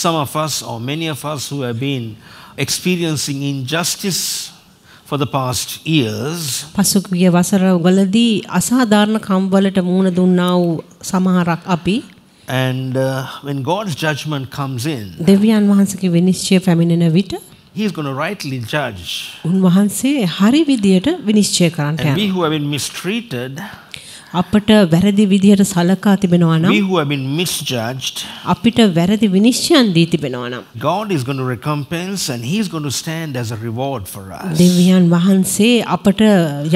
some of us or many of us who have been experiencing injustice for the past years පසුගිය වසරවලදී අසාධාරණ කම් වලට මුහුණ දුන්නා වූ සමහරක් and uh, when god's judgment comes in දෙවියන් වහන්සේගේ විනිශ්චය පැමිණෙන විට He is going to rightly judge. උන්වහන්සේ හරි විදියට විනිශ්චය කරන්නට යනවා. And we who have been mistreated අපට වැරදි විදිහට සලකා තිබෙනවා නම් we who have been misjudged අපිට වැරදි විනිශ්චයන් දී තිබෙනවා නම් God is going to recompense and he is going to stand as a reward for us දෙවියන් වහන්සේ අපට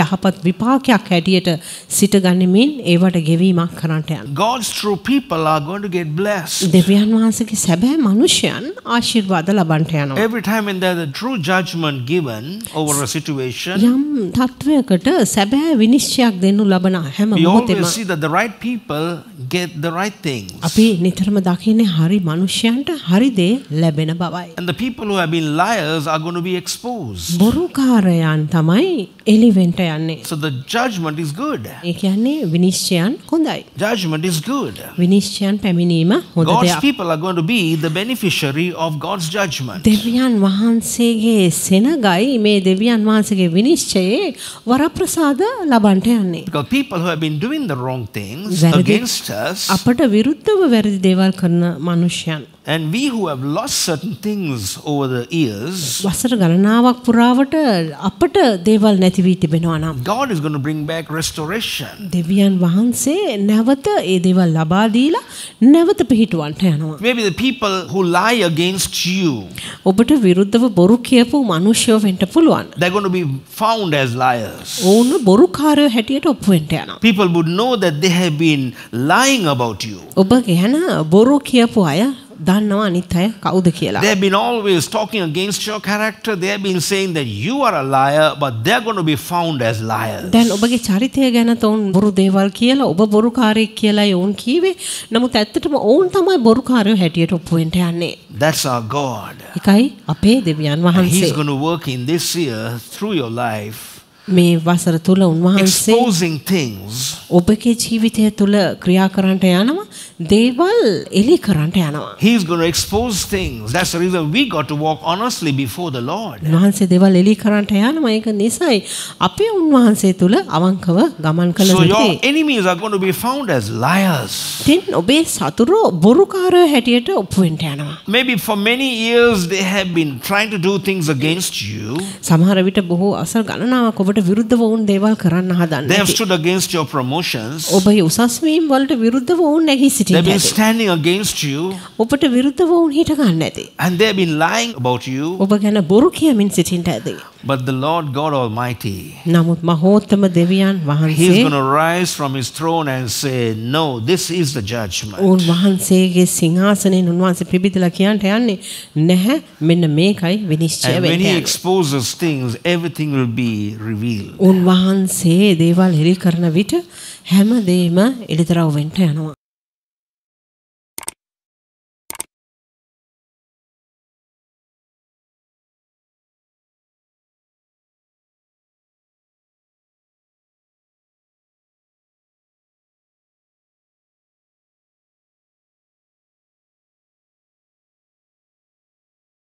යහපත් විපාකයක් හැටියට සිට ගනිමින් ඒවට ගෙවීමක් කරන්නට යනවා God's true people are going to get blessed දෙවියන් වහන්සේගේ සැබෑ මනුෂ්‍යයන් ආශිර්වාද ලබන්නට යනවා every time when there's a true judgment given over a situation යම් තත්වයකට සැබෑ විනිශ්චයක් දෙනු ලබන හැම we always see that the right people get the right things. And the people who have been liars are going to be exposed. So the judgment is good. ඒ කියන්නේ Judgment is good. God's people are going to be the beneficiary of God's judgment. Because people who have been doing the wrong things against us අපට විරුද්ධව වැරදි දේවල් කරන මනුෂ්‍යයන් and we who have lost certain things over the years God is going to bring back restoration Maybe the people who lie against you පුළුවන් They're going to be found as liars People would know that they have been lying about you දන්නවා අනිත් අය කවුද කියලා. They've been always talking against your character. They've been saying that you are a liar, but they're going to be found as liars. දැන් ඔබගේ චරිතය ගැන තෝන් බොරු දේවල් කියලා ඔබ බොරුකාරයෙක් කියලා යෝන් කීවේ. නමුත් ඇත්තටම ඔවුන් තමයි බොරුකාරයෝ හැටියට ඔප්පු වෙන්න යන්නේ. That's our God. එකයි අපේ දෙවියන් වහන්සේ. He's going to work in this year through your life. මේ වසර තුල උන්වහන්සේ exposing things ඔබගේ ජීවිතය තුල ක්‍රියා කරන්නට යනවා He's going to expose things. That's the reason we got to walk honestly before the Lord. So your enemies are going to be found as liars. Maybe for many years they have been trying to do things against you. They have stood against your promotions. සිටින්නේ They've been standing against you. ඔබට විරුද්ධව ගන්න And they've been lying about you. ඔබ ගැන බොරු කියමින් But the Lord God Almighty. නමුත් මහෝත්තම දෙවියන් වහන්සේ He's going to rise from his throne and say no this is the judgment. උන් වහන්සේගේ සිංහාසනයෙන් උන්වහන්සේ පිබිදලා කියන්ට යන්නේ නැහැ මෙන්න මේකයි විනිශ්චය වෙන්නේ. And when he exposes things everything will be revealed. උන් වහන්සේ දේවල් හෙළි කරන විට හැමදේම එළිදරව් වෙන්න යනවා.